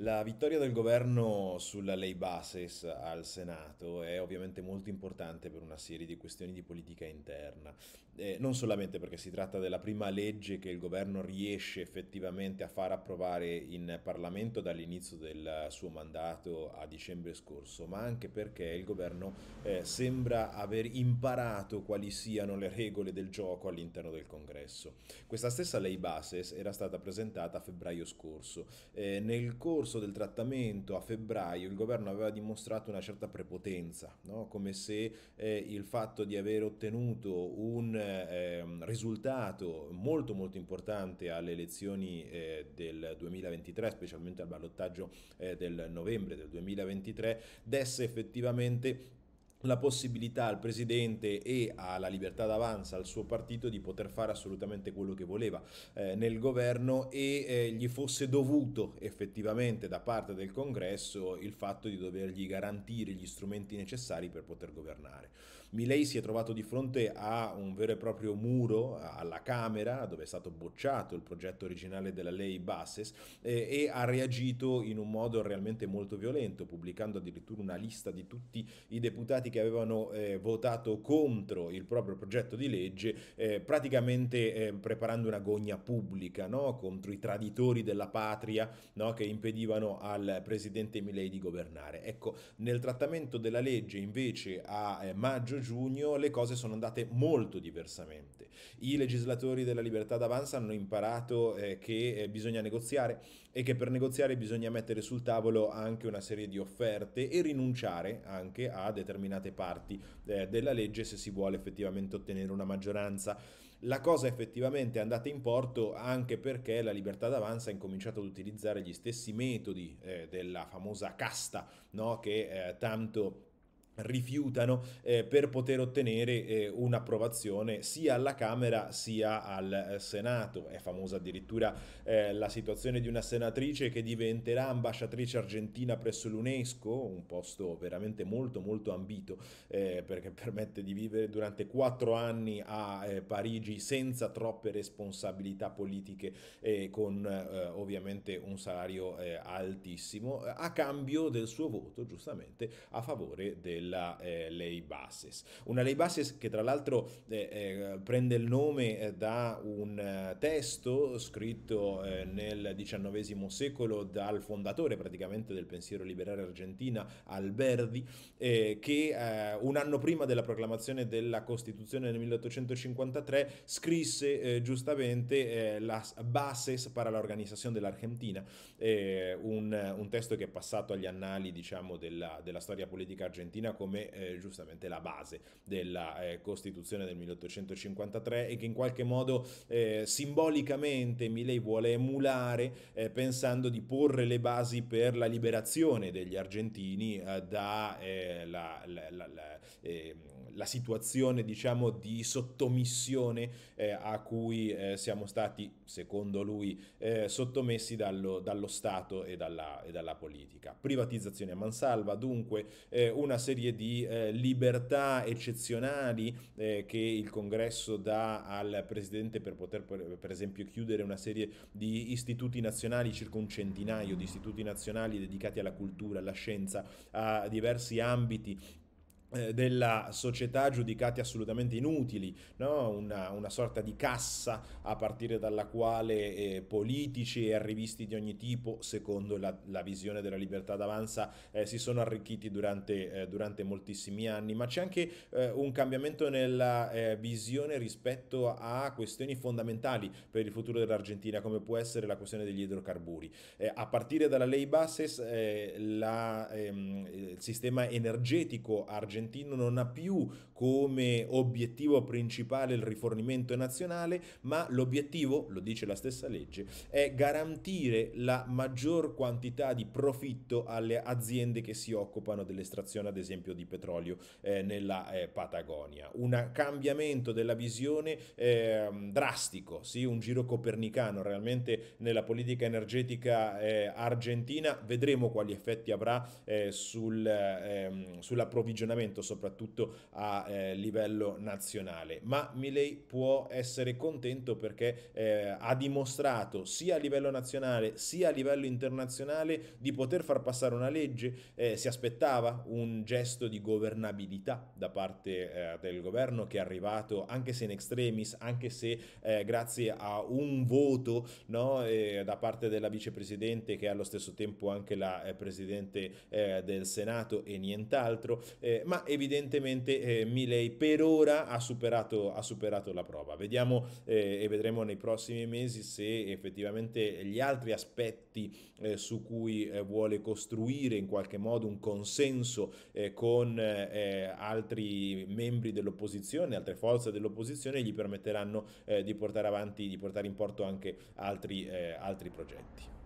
La vittoria del governo sulla lei Bases al Senato è ovviamente molto importante per una serie di questioni di politica interna, eh, non solamente perché si tratta della prima legge che il governo riesce effettivamente a far approvare in Parlamento dall'inizio del suo mandato a dicembre scorso, ma anche perché il governo eh, sembra aver imparato quali siano le regole del gioco all'interno del Congresso. Questa stessa lei Bases era stata presentata a febbraio scorso. Eh, nel corso corso del trattamento a febbraio il governo aveva dimostrato una certa prepotenza, no? come se eh, il fatto di aver ottenuto un eh, risultato molto molto importante alle elezioni eh, del 2023, specialmente al ballottaggio eh, del novembre del 2023, desse effettivamente la possibilità al presidente e alla libertà d'avanza, al suo partito, di poter fare assolutamente quello che voleva eh, nel governo e eh, gli fosse dovuto effettivamente da parte del congresso il fatto di dovergli garantire gli strumenti necessari per poter governare. Milei si è trovato di fronte a un vero e proprio muro alla Camera, dove è stato bocciato il progetto originale della lei Basses, eh, e ha reagito in un modo realmente molto violento, pubblicando addirittura una lista di tutti i deputati deputati che avevano eh, votato contro il proprio progetto di legge, eh, praticamente eh, preparando una gogna pubblica no? contro i traditori della patria no? che impedivano al presidente Milei di governare. Ecco, nel trattamento della legge invece a eh, maggio-giugno le cose sono andate molto diversamente. I legislatori della libertà d'avanza hanno imparato eh, che bisogna negoziare e che per negoziare bisogna mettere sul tavolo anche una serie di offerte e rinunciare anche a determinate determinate parti eh, della legge se si vuole effettivamente ottenere una maggioranza. La cosa effettivamente è andata in porto anche perché la libertà d'avanza ha incominciato ad utilizzare gli stessi metodi eh, della famosa casta no? che eh, tanto rifiutano eh, per poter ottenere eh, un'approvazione sia alla Camera sia al eh, Senato. È famosa addirittura eh, la situazione di una senatrice che diventerà ambasciatrice argentina presso l'UNESCO, un posto veramente molto molto ambito eh, perché permette di vivere durante quattro anni a eh, Parigi senza troppe responsabilità politiche e con ovviamente un salario altissimo a cambio del suo voto giustamente a favore del della eh, lei Basses. Una lei Basses che tra l'altro eh, eh prende il nome eh, da un eh, testo scritto nel XIX secolo dal fondatore praticamente del pensiero liberale argentina, Alberdi, che un anno prima della proclamazione della Costituzione nel 1853 scrisse giustamente la Bases para l'organizzazione Organizzazione dell'Argentina, un, un, testo che è passato agli annali diciamo, della, della storia politica argentina come eh, giustamente la base della eh, Costituzione del 1853 e che in qualche modo eh, simbolicamente Milei vuole emulare eh, pensando di porre le basi per la liberazione degli argentini eh, dalla eh, la situazione diciamo di sottomissione eh, a cui eh, siamo stati, secondo lui, eh, sottomessi dallo, dallo Stato e dalla, e dalla, politica. Privatizzazione a mansalva, dunque eh, una serie di eh, libertà eccezionali eh, che il congresso dà al presidente per poter per esempio chiudere una serie di istituti nazionali, circa un centinaio di istituti nazionali dedicati alla cultura, alla scienza, a diversi ambiti eh, della società giudicati assolutamente inutili, no? una, una, sorta di cassa a partire dalla quale eh, politici e arrivisti di ogni tipo, secondo la, la visione della libertà d'avanza, eh, si sono arricchiti durante, eh, durante, moltissimi anni, ma c'è anche eh, un cambiamento nella eh, visione rispetto a questioni fondamentali per il futuro dell'Argentina, come può essere la questione degli idrocarburi. a partire dalla lei Bases, la, ehm, il sistema energetico argentino argentino non ha più come obiettivo principale il rifornimento nazionale, ma l'obiettivo, lo dice la stessa legge, è garantire la maggior quantità di profitto alle aziende che si occupano dell'estrazione, ad esempio, di petrolio eh, nella eh, Patagonia. Un cambiamento della visione eh, drastico, sì, un giro copernicano realmente nella politica energetica eh, argentina. Vedremo quali effetti avrà eh, sul, ehm, sull'approvvigionamento momento, soprattutto a eh, livello nazionale. Ma Milei può essere contento perché eh, ha dimostrato sia a livello nazionale sia a livello internazionale di poter far passare una legge. Eh, si aspettava un gesto di governabilità da parte eh, del governo che è arrivato anche se in extremis, anche se eh, grazie a un voto no, eh, da parte della vicepresidente che è allo stesso tempo anche la presidente del Senato e nient'altro, ma evidentemente eh, Milley per ora ha superato, ha superato la prova. Vediamo eh, e vedremo nei prossimi mesi se effettivamente gli altri aspetti eh, su cui eh, vuole costruire in qualche modo un consenso eh, con eh, altri membri dell'opposizione, altre forze dell'opposizione, gli permetteranno di portare avanti, di portare in porto anche altri, altri progetti.